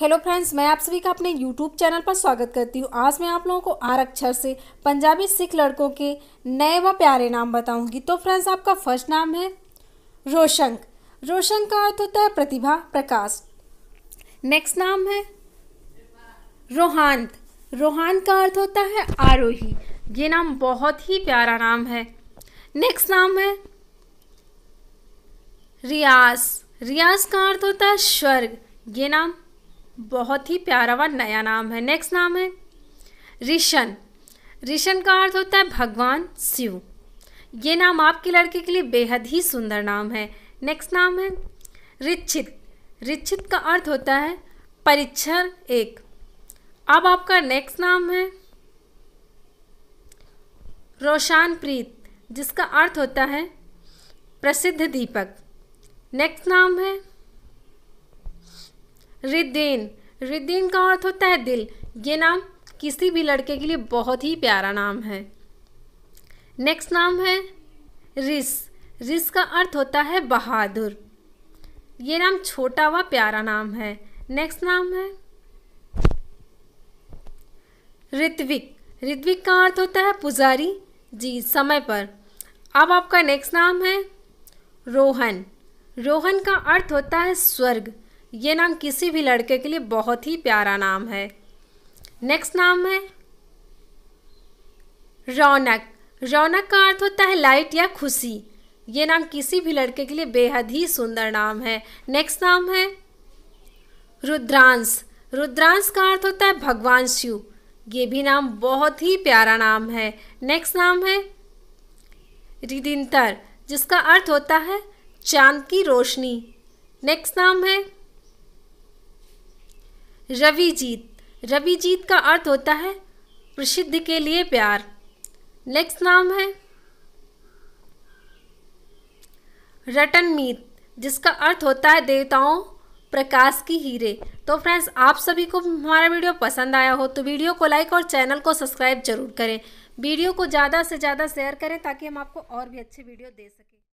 hello friends मैं आप सभी का अपने यूट्यूब चैनल पर स्वागत करती हूँ आज मैं आप लोगों को आर अक्षर से पंजाबी सिख लड़कों के नए व प्यारे नाम बताऊंगी तो फ्रेंड्स आपका फर्स्ट नाम है रोशंक रोशंक का अर्थ होता है प्रतिभा प्रकाश नेक्स्ट नाम है रोहांत रोहांत का अर्थ होता है आरोही ये नाम बहुत ही प्यारा नाम है नेक्स्ट नाम है रियाज रियाज का अर्थ होता है स्वर्ग ये नाम बहुत ही प्यारा व नया नाम है नेक्स्ट नाम है रिशन रिशन का अर्थ होता है भगवान शिव ये नाम आपके लड़के के लिए बेहद ही सुंदर नाम है नेक्स्ट नाम है रिच्छित रिच्छित का अर्थ होता है परिच्छर एक अब आपका नेक्स्ट नाम है रोशान प्रीत जिसका अर्थ होता है प्रसिद्ध दीपक नेक्स्ट नाम है रिद्दीन रिद्दीन का अर्थ होता है दिल ये नाम किसी भी लड़के के लिए बहुत ही प्यारा नाम है नेक्स्ट नाम है रिस रिस का अर्थ होता है बहादुर ये नाम छोटा व प्यारा नाम है नेक्स्ट नाम है ऋत्विक ऋत्विक का अर्थ होता है पुजारी जी समय पर अब आपका नेक्स्ट नाम है रोहन रोहन का अर्थ होता है स्वर्ग ये नाम किसी भी लड़के के लिए बहुत ही प्यारा नाम है नेक्स्ट नाम है रौनक रौनक का अर्थ होता है लाइट या खुशी ये नाम किसी भी लड़के के लिए बेहद ही सुंदर नाम है नेक्स्ट नाम है रुद्रांश रुद्रांश का अर्थ होता है भगवान शिव ये भी नाम बहुत ही प्यारा नाम है नेक्स्ट नाम है रिदिंतर जिसका अर्थ होता है चांद की रोशनी नेक्स्ट नाम है रविजीत रविजीत का अर्थ होता है प्रसिद्ध के लिए प्यार नेक्स्ट नाम है रटन मीत जिसका अर्थ होता है देवताओं प्रकाश की हीरे तो फ्रेंड्स आप सभी को हमारा वीडियो पसंद आया हो तो वीडियो को लाइक और चैनल को सब्सक्राइब जरूर करें वीडियो को ज़्यादा से ज़्यादा शेयर करें ताकि हम आपको और भी अच्छे वीडियो दे सकें